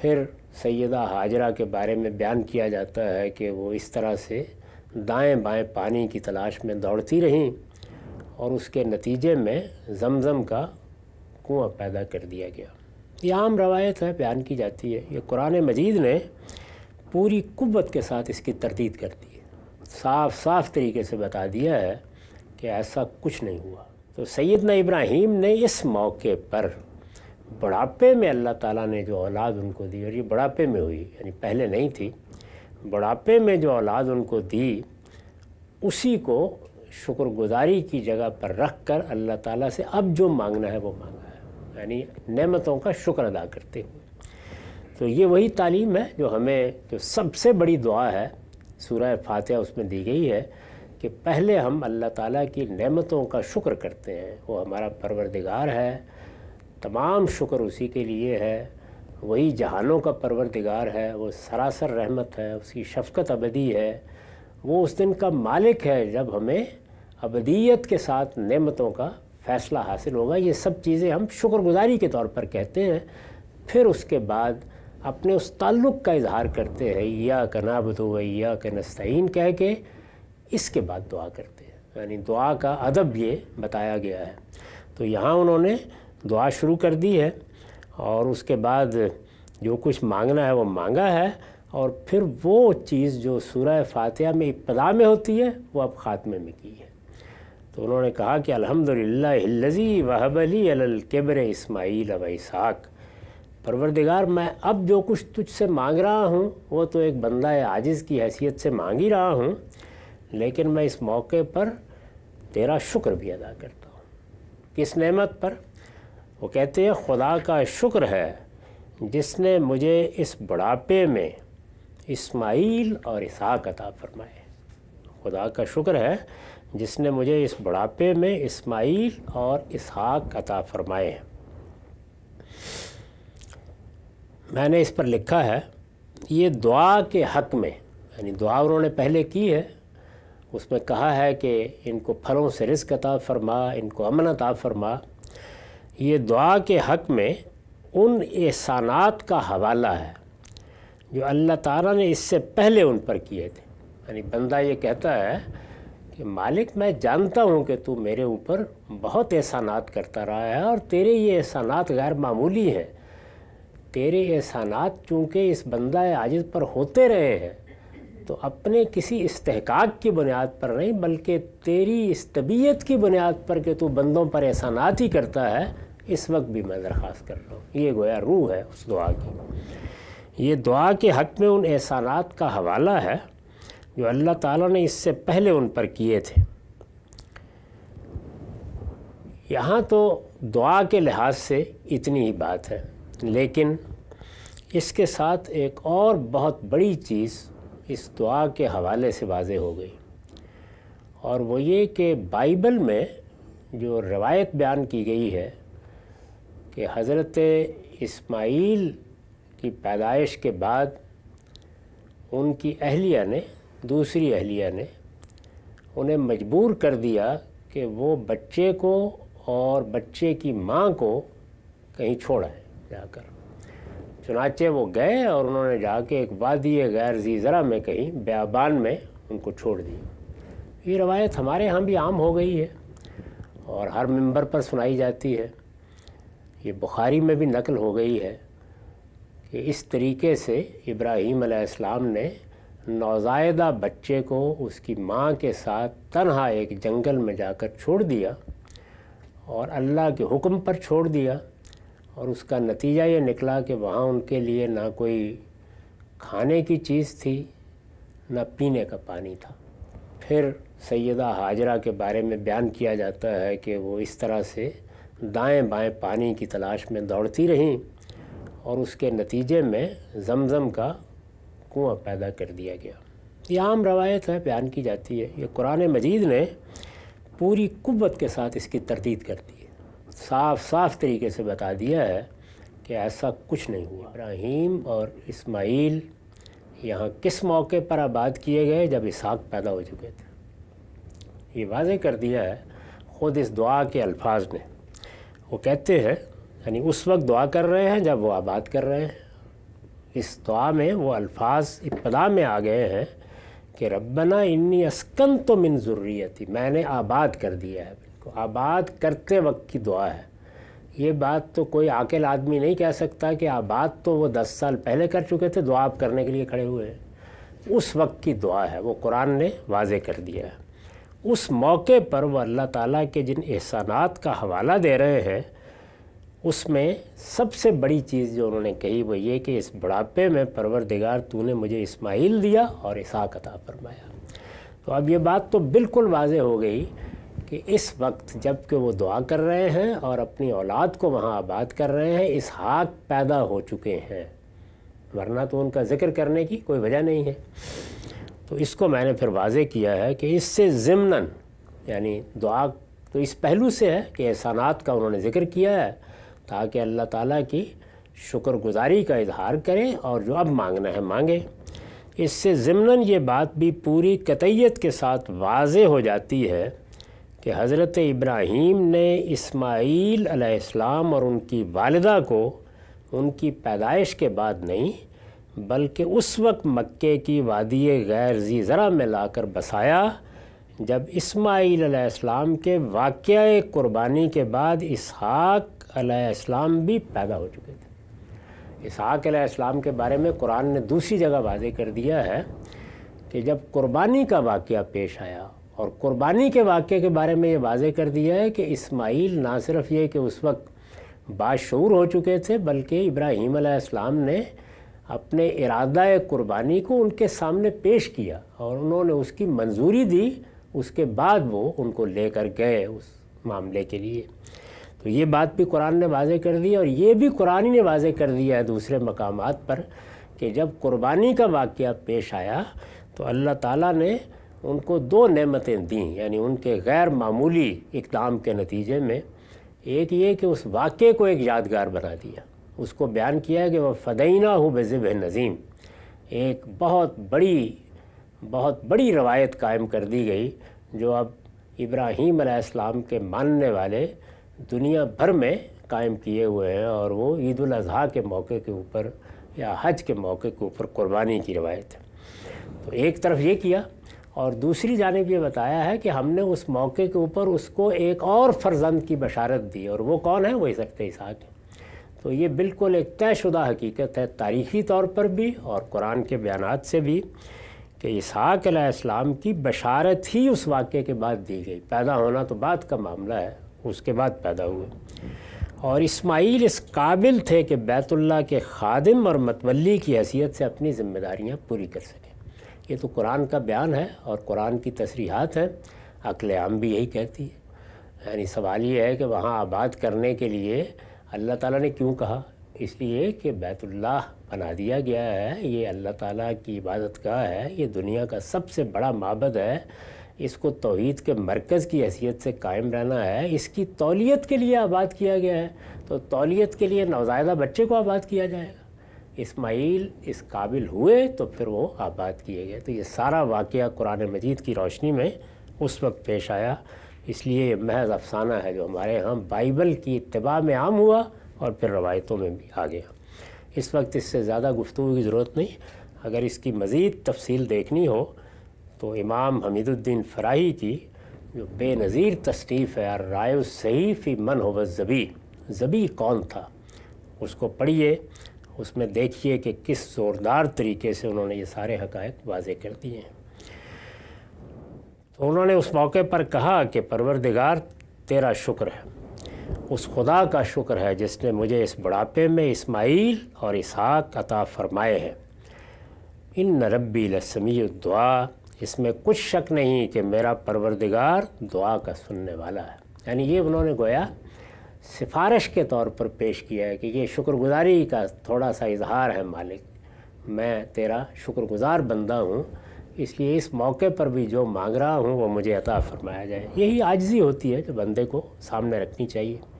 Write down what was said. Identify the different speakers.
Speaker 1: फिर सैदा हाजरा के बारे में बयान किया जाता है कि वो इस तरह से दाएं बाएं पानी की तलाश में दौड़ती रहीं और उसके नतीजे में जमज़म का कुआं पैदा कर दिया गया ये आम रवायत है बयान की जाती है ये कुरान मजीद ने पूरी कुत के साथ इसकी तरतीद कर दी है साफ साफ तरीके से बता दिया है कि ऐसा कुछ नहीं हुआ तो सैदना इब्राहिम ने इस मौके पर बुढ़ापे में अल्लाह ताला ने जो औलाद उनको दी और ये बुढ़ापे में हुई यानी पहले नहीं थी बुढ़ापे में जो औलाद उनको दी उसी को शुक्रगुजारी की जगह पर रख कर अल्लाह ताला से अब जो मांगना है वो मांगा है यानी नेमतों का शुक्र अदा करते हुए तो ये वही तालीम है जो हमें जो सबसे बड़ी दुआ है सूरह फातह उसमें दी गई है कि पहले हम अल्लाह ताला की नेमतों का शुक्र करते हैं वो हमारा परवरदिगार है तमाम शुक्र उसी के लिए है वही जहानों का परवरदिगार है वो सरासर रहमत है उसकी शफकत अबदी है वो उस दिन का मालिक है जब हमें अबदीत के साथ नेमतों का फ़ैसला हासिल होगा ये सब चीज़ें हम शुक्रगुजारी के तौर पर कहते हैं फिर उसके बाद अपने उस ताल्लुक़ का इजहार करते हैं या का कनाबत या के नस्तीन कह के इसके बाद दुआ करते हैं यानी दुआ का अदब ये बताया गया है तो यहाँ उन्होंने दुआ शुरू कर दी है और उसके बाद जो कुछ मांगना है वो मांगा है और फिर वो चीज़ जो सूर फातिहा में इब्तदा में होती है वो अब ख़ात्मे में की है तो उन्होंने कहा कि अलहमदिल्लाजी वहबली अलकबर इसमाईल परवरदिगार मैं अब जो कुछ तुझसे मांग रहा हूँ वो तो एक बंदा आजिज़ की हैसियत से मांग ही रहा हूँ लेकिन मैं इस मौके पर तेरा शुक्र भी अदा करता हूँ किस नेमत पर वो कहते हैं खुदा का शुक्र है जिसने मुझे इस बुढ़ापे में इस्माइल और इसहाक अता फरमाए खुदा का शुक्र है जिसने मुझे इस बुढ़ापे में इस्माइल और इसहाक अता फरमाए मैंने इस पर लिखा है ये दुआ के हक में यानी दुआ उन्होंने पहले की है उसमें कहा है कि इनको फलों से रिस्क अता फरमा इनको अमन अता फरमा ये दुआ के हक़ में उन एहसानात का हवाला है जो अल्लाह ताला ने इससे पहले उन पर किए थे यानी बंदा ये कहता है कि मालिक मैं जानता हूँ कि तू मेरे ऊपर बहुत एहसानात करता रहा है और तेरे ये एहसानात गैर मामूली हैं तेरे एहसानात चूँकि इस बंदा आजिद पर होते रहे हैं तो अपने किसी इस्तेकाक की बुनियाद पर नहीं बल्कि तेरी इस तबीयत की बुनियाद पर कि तू बंदों पर एहसानात ही करता है इस वक्त भी मैं दरख्वास्त कर रहा हूँ ये गोया रूह है उस दुआ की ये दुआ के हक़ में उन एहसानात का हवाला है जो अल्लाह ताला ने इससे पहले उन पर किए थे यहाँ तो दुआ के लिहाज से इतनी ही बात है लेकिन इसके साथ एक और बहुत बड़ी चीज़ इस दुआ के हवाले से वाज हो गई और वो ये कि बाइबल में जो रवायत बयान की गई है कि हज़रत इस्माइल की पैदाइश के बाद उनकी अहलिया ने दूसरी अहलिया ने उन्हें मजबूर कर दिया कि वो बच्चे को और बच्चे की माँ को कहीं छोड़ें जाकर चुनाचे वो गए और उन्होंने जाके एक वादी गैर ज़रा में कहीं ब्याबान में उनको छोड़ दी ये रवायत हमारे यहाँ भी आम हो गई है और हर मंबर पर सुनाई जाती है ये बुखारी में भी नकल हो गई है कि इस तरीके से इब्राहीम अलैहिस्सलाम ने नौजायदा बच्चे को उसकी माँ के साथ तनहा एक जंगल में जाकर छोड़ दिया और अल्लाह के हुक्म पर छोड़ दिया और उसका नतीजा ये निकला कि वहाँ उनके लिए ना कोई खाने की चीज़ थी ना पीने का पानी था फिर सैदा हाजरा के बारे में बयान किया जाता है कि वो इस तरह से दाएं बाएं पानी की तलाश में दौड़ती रहीं और उसके नतीजे में जमज़म का कुआं पैदा कर दिया गया ये आम रवायत है बयान की जाती है ये कुरान मजीद ने पूरी कुत के साथ इसकी तरदीद कर दी है साफ साफ तरीके से बता दिया है कि ऐसा कुछ नहीं हुआ इब्राहीम और इस्माइल यहाँ किस मौके पर आबाद किए गए जब इसहाक पैदा हो चुके थे ये वाजे कर दिया है ख़ुद इस दुआ के अल्फाज ने वो कहते हैं यानी उस वक्त दुआ कर रहे हैं जब वो आबाद कर रहे हैं इस दुआ में वो अल्फाज इब्तदा में आ गए हैं कि रब्बना इन्नी अस्कन तो मिन ज़रूरीती मैंने आबाद कर दिया है बिल्कुल आबाद करते वक्त की दुआ है ये बात तो कोई आकेल आदमी नहीं कह सकता कि आबाद तो वो दस साल पहले कर चुके थे दुआ आप करने के लिए खड़े हुए हैं उस वक्त की दुआ है वो कुरान ने वाजे कर दिया है उस मौके पर वह अल्लाह ताला के जिन एहसानात का हवाला दे रहे हैं उसमें सबसे बड़ी चीज़ जो उन्होंने कही वो ये कि इस बुढ़ापे में परवरदिगार तूने मुझे इस्माइल दिया और इसहाक अता फरमाया तो अब ये बात तो बिल्कुल वाज हो गई कि इस वक्त जब कि वो दुआ कर रहे हैं और अपनी औलाद को वहाँ आबाद कर रहे हैं इसहाक पैदा हो चुके हैं वरना तो उनका ज़िक्र करने की कोई वजह नहीं है तो इसको मैंने फिर वाजे किया है कि इससे ज़िमनन यानी दुआ तो इस पहलू से है कि एहसानात का उन्होंने ज़िक्र किया है ताकि अल्लाह ताला की शुक्रगुजारी का इजहार करें और जो अब मांगना है मांगे इससे ज़मनन ये बात भी पूरी कतईत के साथ वाज हो जाती है कि हज़रत इब्राहीम ने इस्माईल और उनकी वालदा को उनकी पैदाइश के बाद नहीं बल्कि उस वक्त मक्के की वादी गैर जी ज़रा में लाकर बसाया जब इस्माईलम के वाक़ क़ुरबानी के बाद इसहाक अलैहिस्सलाम भी पैदा हो चुके थे इसहाक अलैहिस्सलाम के बारे में कुरान ने दूसरी जगह वादे कर दिया है कि जब कुर्बानी का वाक़ पेश आया और कुर्बानी के वाक़े के बारे में ये वाजे कर दिया है कि इस्माइल ना सिर्फ ये कि उस वक्त बाशूर हो चुके थे बल्कि इब्राहीम ने अपने इरादा कुर्बानी को उनके सामने पेश किया और उन्होंने उसकी मंजूरी दी उसके बाद वो उनको लेकर गए उस मामले के लिए तो ये बात भी कुरान ने वाजे कर दी और ये भी कुरान ने वाजे कर दिया है दूसरे मकाम पर कि जब कुर्बानी का वाक़ पेश आया तो अल्लाह ताला ने उनको दो नेमतें दी यानी उनके गैर मामूली इकदाम के नतीजे में एक ये कि उस वाक़े को एक यादगार बना दिया उसको बयान किया है कि वह फ़दैना हूँ बेज़ब नज़ीम एक बहुत बड़ी बहुत बड़ी रवायत कायम कर दी गई जो अब इब्राहीम आसमाम के मानने वाले दुनिया भर में कायम किए हुए हैं और वो ईद अजी के मौके के ऊपर या हज के मौके के ऊपर कुर्बानी की रवायत है तो एक तरफ ये किया और दूसरी जानब ये बताया है कि हमने उस मौके के ऊपर उसको एक और फर्जंद की बशारत दी और वो कौन है वही सकते इसाक़ है तो ये बिल्कुल एक तयशुदा हकीकत है तारीख़ी तौर पर भी और कुरान के बयान से भी कि इसहाकाम की बशारत ही उस वाक़े के बाद दी गई पैदा होना तो बाद का मामला है उसके बाद पैदा हुए और इस्माइल इस काबिल थे कि बैतुल्ला के खादिम और मतवली की हैसियत से अपनी ज़िम्मेदारियाँ पूरी कर सकें ये तो कुरान का बयान है और कुरान की तसरीहत हैं अकल आम भी यही कहती है यानी सवाल ये है कि वहाँ आबाद करने के लिए अल्लाह ताला ने क्यों कहा इसलिए कि बैतुल्ला बना दिया गया है ये अल्लाह ताला की इबादत का है ये दुनिया का सबसे बड़ा मबद है इसको तोहद के मरकज़ की हैसियत से कायम रहना है इसकी तौलीत के लिए आबाद किया गया है तो तौलीत के लिए नौजायदा बच्चे को आबाद किया जाएगा इस्माइल इस काबिल हुए तो फिर वो आबाद किए गए तो ये सारा वाक़ कुरान मजीद की रोशनी में उस वक्त पेश आया इसलिए महज अफसाना है जो हमारे यहाँ बाइबल की इतबा में आम हुआ और फिर रवायतों में भी आ गया इस वक्त इससे ज़्यादा गुफ्तु की ज़रूरत नहीं अगर इसकी मज़ीद तफसील देखनी हो तो इमाम हमीदुद्दीन फ़राही की जो बेनज़ीर तशरीफ़ है राय सहीफ़ी मन हो जबी जबी कौन था उसको पढ़िए उसमें देखिए कि किस ज़ोरदार तरीके से उन्होंने ये सारे हकायक वाजे कर दिए हैं तो उन्होंने उस मौके पर कहा कि परवरदिगार तेरा शुक्र है उस खुदा का शुक्र है जिसने मुझे इस बुढ़ापे में इस्माइल और इसहाक अता फरमाए हैं इन रबी लसमी दुआ इसमें कुछ शक नहीं कि मेरा परवरदिगार दुआ का सुनने वाला है यानी ये उन्होंने गोया सिफारिश के तौर पर पेश किया है कि ये शुक्रगुजारी का थोड़ा सा इजहार है मालिक मैं तेरा शुक्रगुजार बंदा हूँ इसलिए इस मौके पर भी जो मांग रहा हूँ वो मुझे अता फरमाया जाए यही आजजी होती है जो बंदे को सामने रखनी चाहिए